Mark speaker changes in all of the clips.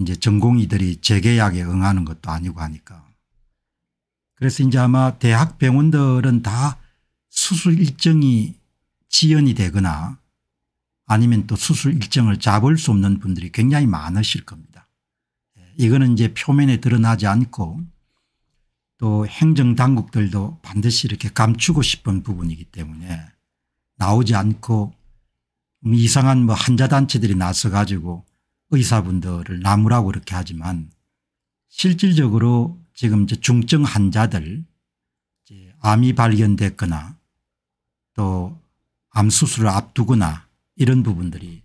Speaker 1: 이제 전공의들이 재계약에 응하는 것도 아니고 하니까. 그래서 이제 아마 대학 병원들은 다 수술 일정이 지연이 되거나 아니면 또 수술 일정을 잡을 수 없는 분들이 굉장히 많으실 겁니다. 예, 이거는 이제 표면에 드러나지 않고 또 행정당국들도 반드시 이렇게 감추고 싶은 부분이기 때문에 나오지 않고 음, 이상한 뭐환자단체들이 나서 가지고 의사분들을 나무라고 그렇게 하지만 실질적으로 지금 이제 중증 환자들 이제 암이 발견됐거나 또 암 수술을 앞두거나 이런 부분들이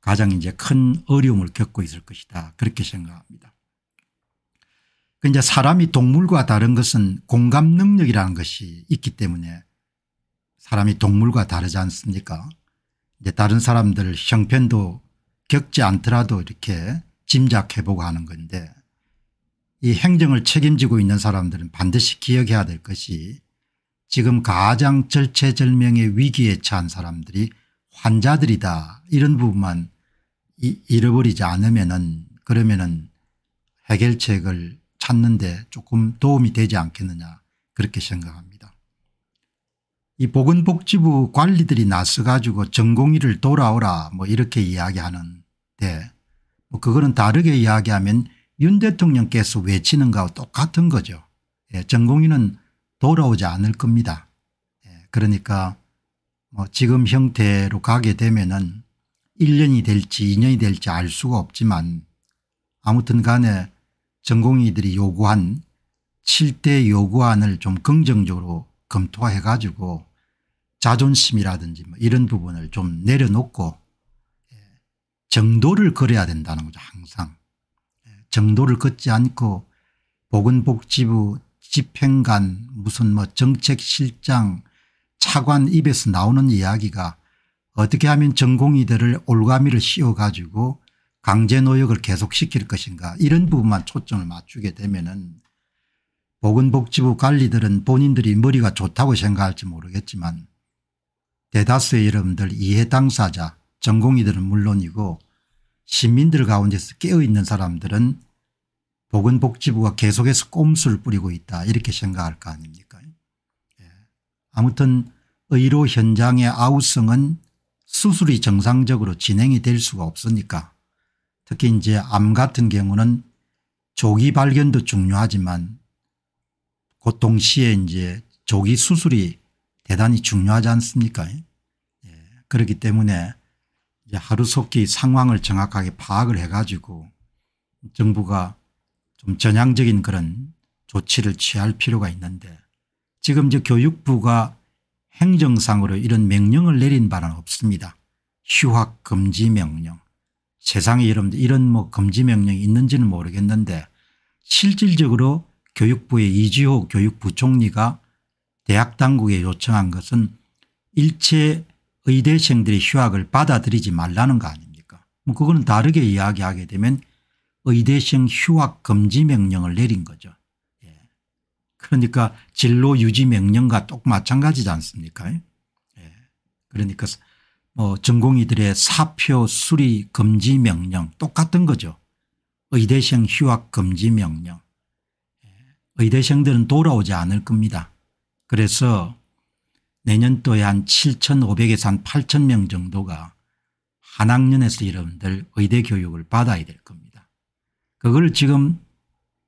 Speaker 1: 가장 이제 큰 어려움을 겪고 있을 것이다 그렇게 생각합니다. 그 이제 사람이 동물과 다른 것은 공감 능력이라는 것이 있기 때문에 사람이 동물과 다르지 않습니까? 이제 다른 사람들 형편도 겪지 않더라도 이렇게 짐작해보고 하는 건데 이 행정을 책임지고 있는 사람들은 반드시 기억해야 될 것이 지금 가장 절체절명의 위기에 처한 사람들이 환자들이다 이런 부분만 잃어버리지 않으면 은 그러면 은 해결책을 찾는 데 조금 도움이 되지 않겠느냐 그렇게 생각합니다. 이 보건복지부 관리들이 나서 가지고 전공의를 돌아오라 뭐 이렇게 이야기하는데 뭐 그거는 다르게 이야기하면 윤 대통령께서 외치는 거와 똑같은 거죠. 예, 전공의는 돌아오지 않을 겁니다. 예, 그러니까 뭐 지금 형태로 가게 되면은 1년이 될지 2년이 될지 알 수가 없지만 아무튼 간에 전공의들이 요구한 7대 요구안을 좀 긍정적으로 검토해 가지고 자존심이라든지 뭐 이런 부분을 좀 내려놓고 예, 정도를 걸어야 된다는 거죠 항상. 예, 정도를 걷지 않고 보건복지부 집행관 무슨 뭐 정책실장 차관 입에서 나오는 이야기가 어떻게 하면 전공의들을 올가미를 씌워 가지고 강제 노역을 계속시킬 것인가 이런 부분만 초점을 맞추게 되면 은 보건복지부 관리들은 본인들이 머리가 좋다고 생각할지 모르겠지만 대다수의 여러분들 이해 당사자 전공의들은 물론이고 시민들 가운데서 깨어있는 사람들은 보건복지부가 계속해서 꼼수를 뿌리고 있다 이렇게 생각할 거 아닙니까 예. 아무튼 의료 현장의 아우성은 수술이 정상적으로 진행이 될 수가 없으니까 특히 이제 암 같은 경우는 조기 발견도 중요하지만 곧 그 동시에 이제 조기 수술이 대단히 중요하지 않습니까? 예. 그렇기 때문에 하루속히 상황을 정확하게 파악을 해가지고 정부가 좀 전향적인 그런 조치를 취할 필요가 있는데 지금 저 교육부가 행정상으로 이런 명령을 내린 바는 없습니다. 휴학 금지 명령. 세상에 여러분들 이런 뭐 금지 명령이 있는지는 모르겠는데 실질적으로 교육부의 이지호 교육부총리가 대학 당국에 요청한 것은 일체 의대생들의 휴학을 받아들이지 말라는 거 아닙니까 뭐그거 다르게 이야기하게 되면 의대생 휴학 금지 명령을 내린 거죠. 예. 그러니까 진로 유지 명령과 똑 마찬가지지 않습니까 예. 그러니까 뭐 전공의들의 사표 수리 금지 명령 똑같은 거죠. 의대생 휴학 금지 명령 의대생들은 돌아오지 않을 겁니다. 그래서 내년도에 한 7,500에서 한 8,000명 정도가 한 학년에서 여러분들 의대 교육을 받아야 될 겁니다. 그걸 지금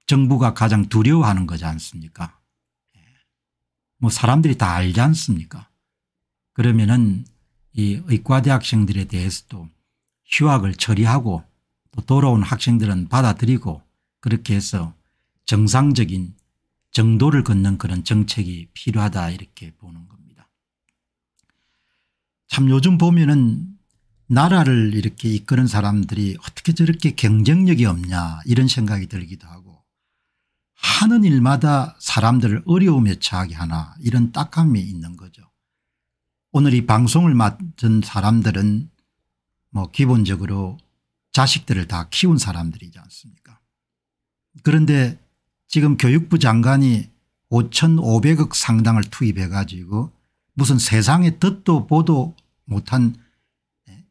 Speaker 1: 정부가 가장 두려워하는 거지 않습니까? 예. 뭐 사람들이 다 알지 않습니까? 그러면은 이 의과대 학생들에 대해서도 휴학을 처리하고 또 돌아온 학생들은 받아들이고 그렇게 해서 정상적인 정도를 걷는 그런 정책이 필요하다 이렇게 보는 겁니다. 참 요즘 보면은 나라를 이렇게 이끄는 사람들이 어떻게 저렇게 경쟁력이 없냐 이런 생각이 들기도 하고 하는 일마다 사람들을 어려움에 처하게 하나 이런 딱함이 있는 거죠. 오늘 이 방송을 맡은 사람들은 뭐 기본적으로 자식들을 다 키운 사람들이지 않습니까 그런데 지금 교육부 장관이 5,500억 상당을 투입해 가지고 무슨 세상에 듣도 보도 못한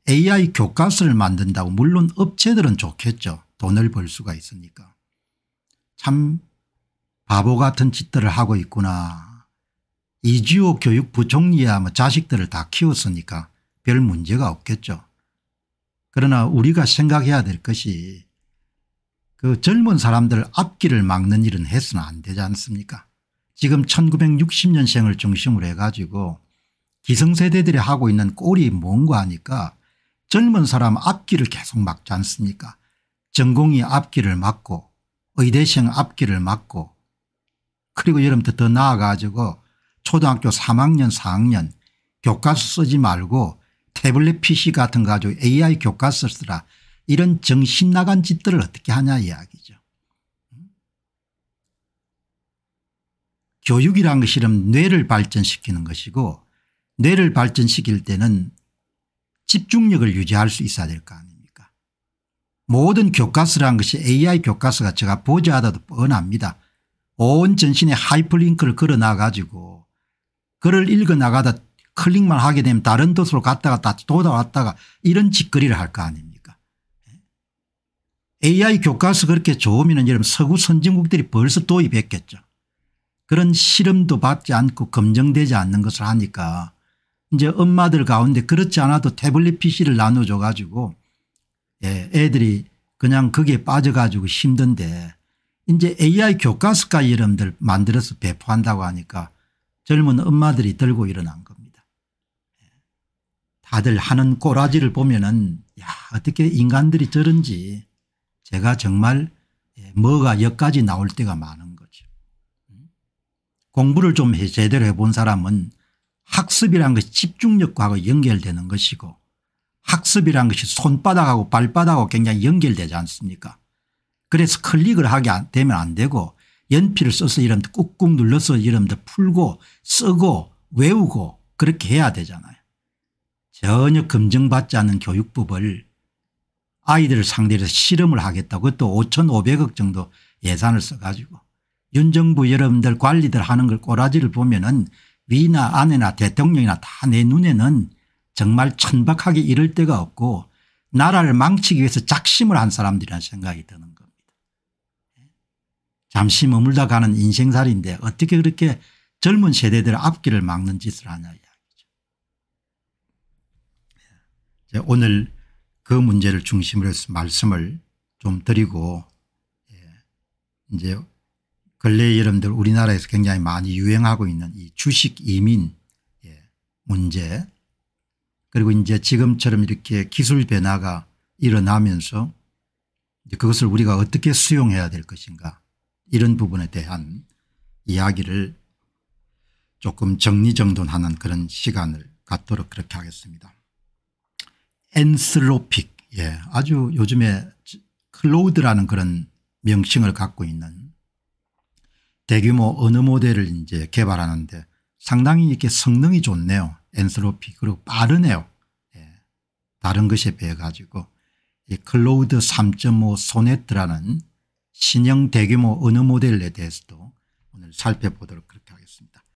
Speaker 1: AI 교과서를 만든다고 물론 업체들은 좋겠죠. 돈을 벌 수가 있으니까. 참 바보 같은 짓들을 하고 있구나. 이지호 교육부 총리야 뭐 자식들을 다 키웠으니까 별 문제가 없겠죠. 그러나 우리가 생각해야 될 것이 그 젊은 사람들 앞길을 막는 일은 해서는 안 되지 않습니까 지금 1960년생을 중심으로 해가지고 기성세대들이 하고 있는 꼴이 뭔가 하니까 젊은 사람 앞길을 계속 막지 않습니까 전공이 앞길을 막고 의대생 앞길을 막고 그리고 여러분들 더 나아가지고 초등학교 3학년 4학년 교과서 쓰지 말고 태블릿 pc 같은 거 가지고 ai 교과서 쓰라 이런 정신 나간 짓들을 어떻게 하냐 이야기죠. 교육이란 것이란 뇌를 발전시키는 것이고 뇌를 발전시킬 때는 집중력을 유지할 수 있어야 될 거 아닙니까 모든 교과서란 것이 AI 교과서가 제가 보지 않아도 뻔합니다. 온 전신에 하이퍼링크를 걸어놔 가지고 글을 읽어나가다 클릭만 하게 되면 다른 도서로 갔다가 다시 돌아왔다가 이런 짓거리를 할 거 아닙니까 AI 교과서 그렇게 좋으면 여러분 서구 선진국들이 벌써 도입했겠죠. 그런 실험도 받지 않고 검증되지 않는 것을 하니까 이제 엄마들 가운데 그렇지 않아도 태블릿 PC를 나눠줘 가지고 예, 애들이 그냥 거기에 빠져가지고 힘든데 이제 AI 교과서까지 여러분들 만들어서 배포한다고 하니까 젊은 엄마들이 들고 일어난 겁니다. 예. 다들 하는 꼬라지를 보면은 야 어떻게 인간들이 저런지 제가 정말 예, 뭐가 여기까지 나올 때가 많은 거죠. 공부를 좀 제대로 해본 사람은 학습이란 것이 집중력과 연결되는 것이고 학습이란 것이 손바닥하고 발바닥하고 굉장히 연결되지 않습니까 그래서 클릭을 하게 되면 안 되고 연필을 써서 이런 데 꾹꾹 눌러서 이런 데 풀고 쓰고 외우고 그렇게 해야 되잖아요. 전혀 검증받지 않은 교육법을 아이들을 상대로 실험을 하겠다고 그것도 5,500억 정도 예산을 써가지고 윤정부 여러분들 관리들 하는 걸 꼬라지를 보면은 위나 아내나 대통령이나 다 내 눈에는 정말 천박하게 이럴 데가 없고 나라를 망치기 위해서 작심을 한 사람들이라는 생각이 드는 겁니다. 잠시 머물다 가는 인생살인데 어떻게 그렇게 젊은 세대들의 앞길을 막는 짓을 하냐 이야기죠. 예. 오늘 그 문제를 중심으로 해서 말씀을 좀 드리고 예, 이제 근래 여러분들 우리나라에서 굉장히 많이 유행하고 있는 이 주식 이민 예, 문제 그리고 이제 지금처럼 이렇게 기술 변화가 일어나면서 그것을 우리가 어떻게 수용해야 될 것인가 이런 부분에 대한 이야기를 조금 정리정돈하는 그런 시간을 갖도록 그렇게 하겠습니다. 엔슬로픽 예, 아주 요즘에 클로우드라는 그런 명칭을 갖고 있는 대규모 언어 모델을 이제 개발하는데 상당히 이렇게 성능이 좋네요. 엔슬로픽 그리고 빠르네요. 예, 다른 것에 비해 가지고 이 클로우드 3.5 소네트라는 신형 대규모 언어 모델에 대해서도 오늘 살펴보도록